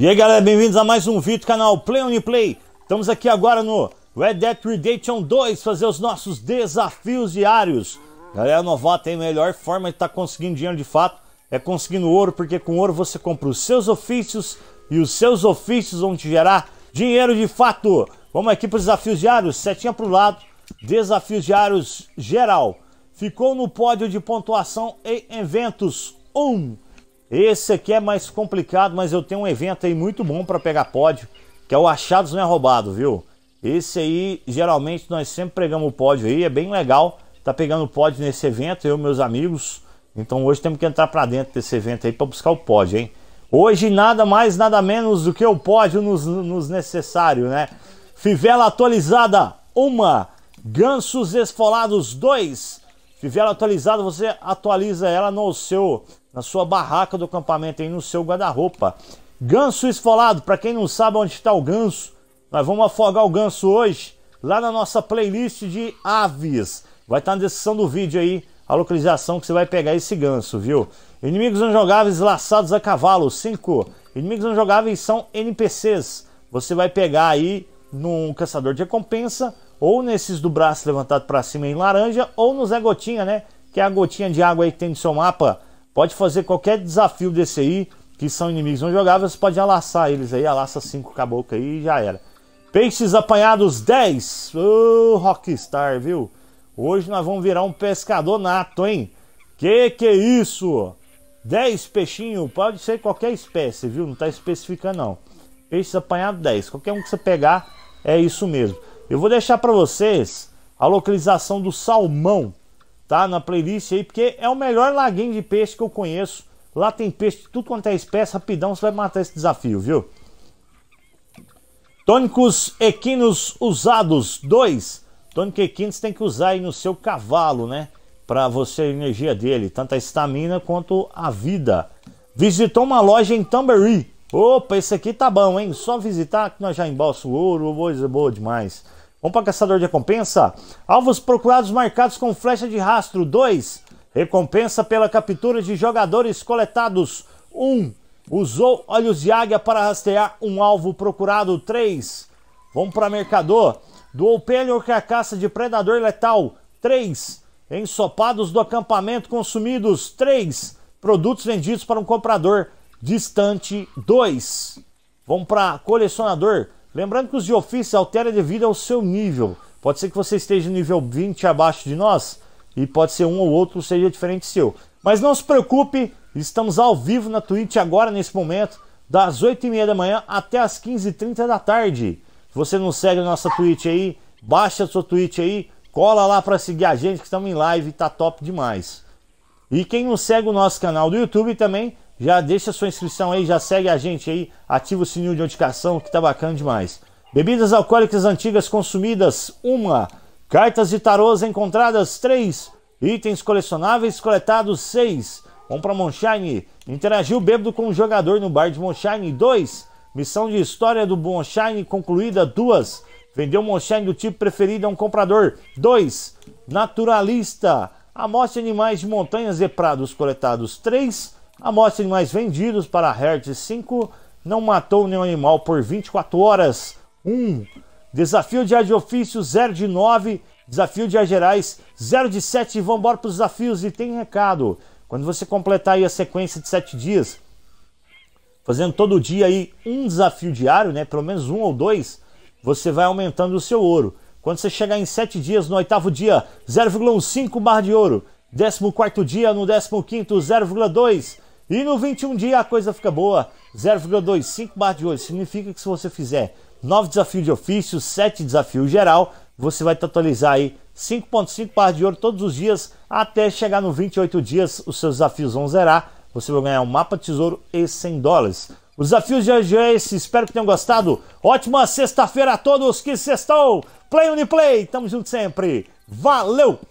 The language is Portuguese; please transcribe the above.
E aí galera, bem-vindos a mais um vídeo do canal Play on Play. Estamos aqui agora no Red Dead Redemption 2 fazer os nossos desafios diários. Galera novata, a melhor forma de estar tá conseguindo dinheiro de fato é conseguindo ouro, porque com ouro você compra os seus ofícios e os seus ofícios vão te gerar dinheiro de fato. Vamos aqui para os desafios diários, setinha para o lado, desafios diários geral. Ficou no pódio de pontuação em eventos 1. Um. Esse aqui é mais complicado, mas eu tenho um evento aí muito bom para pegar pódio, que é o Achados Não é Roubado, viu? Esse aí, geralmente, nós sempre pregamos o pódio aí, é bem legal. Tá pegando pódio nesse evento, eu e meus amigos. Então hoje temos que entrar para dentro desse evento aí para buscar o pódio, hein? Hoje nada mais, nada menos do que o pódio nos, nos necessário, né? Fivela atualizada, uma. Gansos esfolados, dois. Fivela atualizada, você atualiza ela no seu na sua barraca do acampamento, aí no seu guarda-roupa. Ganso esfolado, para quem não sabe onde está o ganso, nós vamos afogar o ganso hoje lá na nossa playlist de aves. Vai estar tá na descrição do vídeo aí a localização que você vai pegar esse ganso, viu? Inimigos não jogáveis laçados a cavalo, 5. Inimigos não jogáveis são NPCs. Você vai pegar aí num caçador de recompensa ou nesses do braço levantado para cima em laranja ou no Zé Gotinha, né? Que é a gotinha de água aí que tem no seu mapa Pode fazer qualquer desafio desse aí, que são inimigos não jogáveis, pode alaçar eles aí, alaça cinco caboclo aí e já era. Peixes apanhados 10. Ô, oh, Rockstar, viu? Hoje nós vamos virar um pescador nato, hein? Que que é isso? 10 peixinhos, pode ser qualquer espécie, viu? Não tá especificando não. Peixes apanhados 10. Qualquer um que você pegar é isso mesmo. Eu vou deixar para vocês a localização do salmão tá? Na playlist aí, porque é o melhor laguinho de peixe que eu conheço. Lá tem peixe de tudo quanto é espécie, rapidão você vai matar esse desafio, viu? Tônicos equinos usados, 2. Tônico equino você tem que usar aí no seu cavalo, né? Para você a energia dele, tanto a estamina quanto a vida. Visitou uma loja em Tambury. Opa, esse aqui tá bom, hein? Só visitar que nós já embalsa o ouro, é boa demais. Vamos para caçador de recompensa. Alvos procurados marcados com flecha de rastro. 2. Recompensa pela captura de jogadores coletados. 1. Um, usou olhos de águia para rastrear um alvo procurado. 3. Vamos para mercador. Doou pênor que a caça de predador letal. 3. Ensopados do acampamento consumidos. 3. Produtos vendidos para um comprador distante. 2. Vamos para colecionador. Lembrando que os de ofício altera devido ao seu nível. Pode ser que você esteja no nível 20 abaixo de nós e pode ser um ou outro seja diferente seu. Mas não se preocupe, estamos ao vivo na Twitch agora nesse momento, das 8h30 da manhã até as 15h30 da tarde. Se você não segue a nossa Twitch aí, baixa a sua Twitch aí, cola lá para seguir a gente que estamos em live, tá top demais. E quem não segue o nosso canal do YouTube também já deixa sua inscrição aí, já segue a gente aí, ativa o sininho de notificação que tá bacana demais. Bebidas alcoólicas antigas consumidas, uma. Cartas de tarôs encontradas, três. Itens colecionáveis coletados, seis. Vamos para Monshine. Interagiu bêbado com o um jogador no bar de Monshine, dois. Missão de história do Monshine concluída, duas. Vendeu Monshine do tipo preferido a um comprador, dois. Naturalista. de animais de montanhas e prados coletados, três. A amostra de animais vendidos para a Herd 5 não matou nenhum animal por 24 horas. 1. Um. Desafio de ar de ofício 0 de 9. Desafio de ar gerais 0 de 7. Vambora para os desafios e tem recado. Quando você completar aí a sequência de 7 dias, fazendo todo dia aí um desafio diário, né? Pelo menos um ou dois, você vai aumentando o seu ouro. Quando você chegar em 7 dias, no oitavo dia, 0,15 barra de ouro. 14 dia, no 15, 0,2. E no 21 dia a coisa fica boa. 0,25 bar de ouro Significa que se você fizer 9 desafios de ofício, 7 desafios geral, você vai totalizar aí 5,5 bar de ouro todos os dias até chegar no 28 dias. Os seus desafios vão zerar. Você vai ganhar um mapa tesouro e 100 dólares. Os desafios de hoje é esse. Espero que tenham gostado. Ótima sexta-feira a todos que sextou. Play Uniplay. Tamo junto sempre. Valeu!